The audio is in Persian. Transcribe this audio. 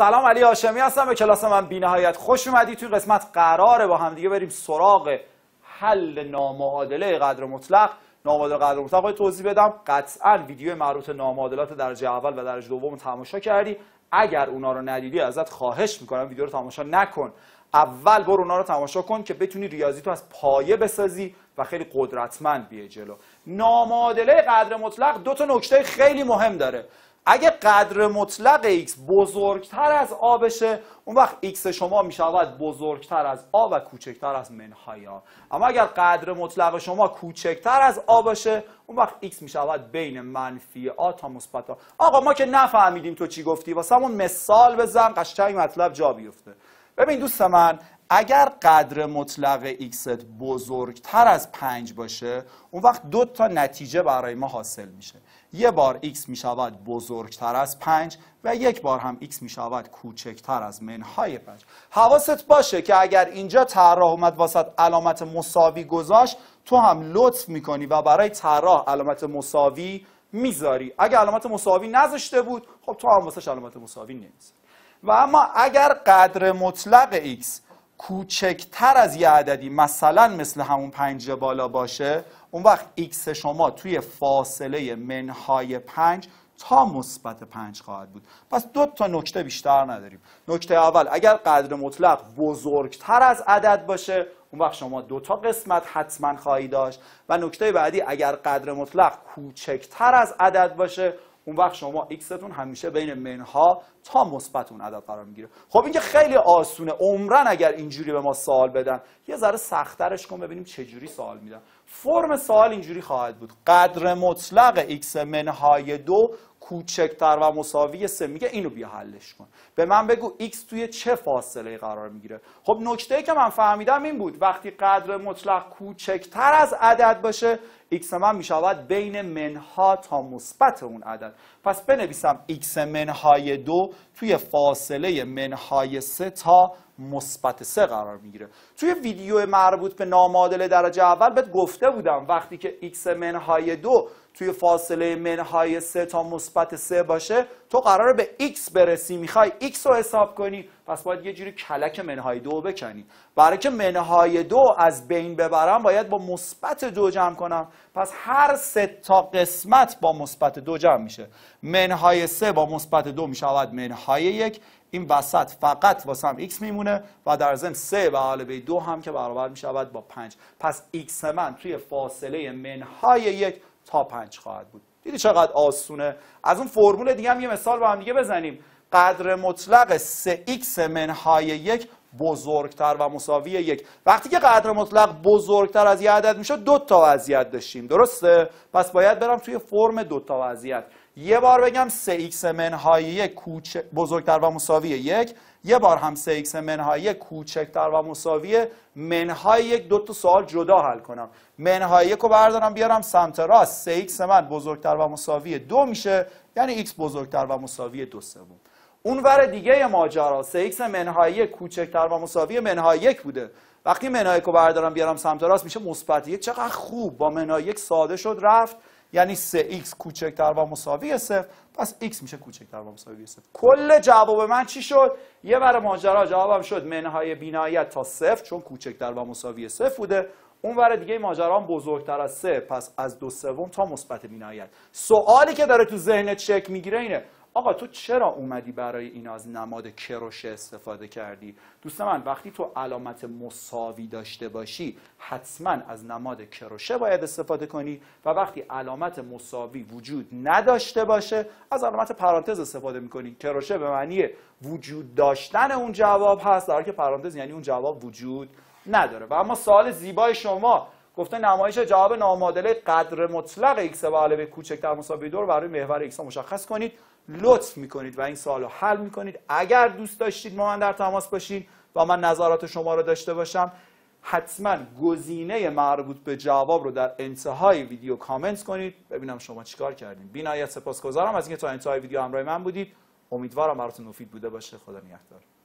سلام علی هاشمی هستم به کلاس من بینهایت خوش اومدی توی قسمت قراره با همدیگه بریم سراغ حل نامعادله قدر مطلق نامعادله قدر مطلق توضیح بدم قطعا ویدیو معروف نامعادلات درجه اول و درجه دوم تماشا کردی اگر اونا رو ندیدی ازت خواهش میکنم ویدیو رو تماشا نکن اول برو اونا رو تماشا کن که بتونی ریاضی تو از پایه بسازی و خیلی قدرتمند بیه جلو نامعادله قدر مطلق دو تا نکته خیلی مهم داره اگه قدر مطلق x بزرگتر از a بشه اون وقت x شما می شود بزرگتر از a و کوچکتر از A اما اگر قدر مطلق شما کوچکتر از a باشه اون وقت x می شود بین منفی a تا مثبت a آقا ما که نفهمیدیم تو چی گفتی واسه همون مثال بزن قشنگ مطلب جا بیفته ببین دوست من اگر قدر مطلق x بزرگتر از 5 باشه اون وقت دو تا نتیجه برای ما حاصل میشه یه بار x می شود بزرگتر از 5 و یک بار هم x می شود کوچکتر از منهای 5 حواست باشه که اگر اینجا طراح اومد واسط علامت مساوی گذاشت تو هم لطف میکنی و برای طراح علامت مساوی میذاری اگر علامت مساوی نذاشته بود خب تو هم واسش علامت مساوی نمیذاری و اما اگر قدر مطلق x کوچکتر از یه عددی مثلا مثل همون پنج بالا باشه اون وقت x شما توی فاصله منهای پنج تا مثبت پنج خواهد بود پس دو تا نکته بیشتر نداریم نکته اول اگر قدر مطلق بزرگتر از عدد باشه اون وقت شما دو تا قسمت حتما خواهی داشت و نکته بعدی اگر قدر مطلق کوچکتر از عدد باشه اون وقت شما ایکستون همیشه بین منها تا مثبت اون عدد قرار میگیره خب این که خیلی آسونه عمرن اگر اینجوری به ما سوال بدن یه ذره سختترش کن ببینیم چه جوری سوال میدن فرم سوال اینجوری خواهد بود قدر مطلق x منهای دو کوچکتر و مساوی سه میگه اینو بیا حلش کن به من بگو x توی چه فاصله قرار میگیره خب نکته که من فهمیدم این بود وقتی قدر مطلق کوچکتر از عدد باشه x من میشود بین منها تا مثبت اون عدد پس بنویسم x منهای دو توی فاصله منهای سه تا مثبت سه قرار میگیره توی ویدیو مربوط به نامادله درجه اول بهت گفته بودم وقتی که x منهای دو توی فاصله منهای سه تا مثبت سه باشه تو قراره به x برسی میخوای x رو حساب کنی پس باید یه جوری کلک منهای دو بکنی برای که منهای دو از بین ببرم باید با مثبت دو جمع کنم پس هر سه تا قسمت با مثبت دو جمع میشه منهای سه با مثبت دو میشود منهای یک این وسط فقط واسه هم x میمونه و در ضمن سه و حال دو هم که برابر میشود با پنج پس x من توی فاصله منهای یک تا پنج خواهد بود دیدی چقدر آسونه از اون فرمول دیگه هم یه مثال با هم دیگه بزنیم قدر مطلق 3x منهای یک بزرگتر و مساوی یک وقتی که قدر مطلق بزرگتر از یه عدد میشه دو تا وضعیت داشتیم درسته پس باید برم توی فرم دو تا وضعیت یه بار بگم 3x منهای بزرگتر و مساوی یک یه بار هم 3x منهای کوچکتر و مساوی منهای یک دو تا سوال جدا حل کنم منهای یک رو بردارم بیارم سمت راست 3x من بزرگتر و مساوی دو میشه یعنی x بزرگتر و مساوی دو سوم اون ور دیگه ماجرا سه منهای کوچکتر و مساوی منهای یک بوده وقتی منهای رو بردارم بیارم سمت راست میشه مثبت یک چقدر خوب با منهای یک ساده شد رفت یعنی سه x کوچکتر و مساوی صفر پس x میشه کوچکتر و مساوی صفر کل جواب من چی شد یه بر ماجرا جوابم شد منهای بینایت تا صفر چون کوچکتر و مساوی صفر بوده اون ور دیگه ماجرا هم بزرگتر از سه پس از دو سوم تا مثبت بینایت سوالی که داره تو ذهنت شک میگیره اینه آقا تو چرا اومدی برای این از نماد کروشه استفاده کردی دوست من وقتی تو علامت مساوی داشته باشی حتما از نماد کروشه باید استفاده کنی و وقتی علامت مساوی وجود نداشته باشه از علامت پرانتز استفاده میکنی کروشه به معنی وجود داشتن اون جواب هست در که پرانتز یعنی اون جواب وجود نداره و اما سوال زیبای شما گفته نمایش جواب نامادله قدر مطلق x به علاوه کوچکتر مساوی دو برای محور x مشخص کنید لطف میکنید و این سوال رو حل میکنید اگر دوست داشتید ما من در تماس باشید و من نظرات شما رو داشته باشم حتما گزینه مربوط به جواب رو در انتهای ویدیو کامنت کنید ببینم شما چیکار کردین بینایت سپاسگزارم از اینکه تا انتهای ویدیو همراه من بودید امیدوارم براتون مفید بوده باشه خدا نگهدار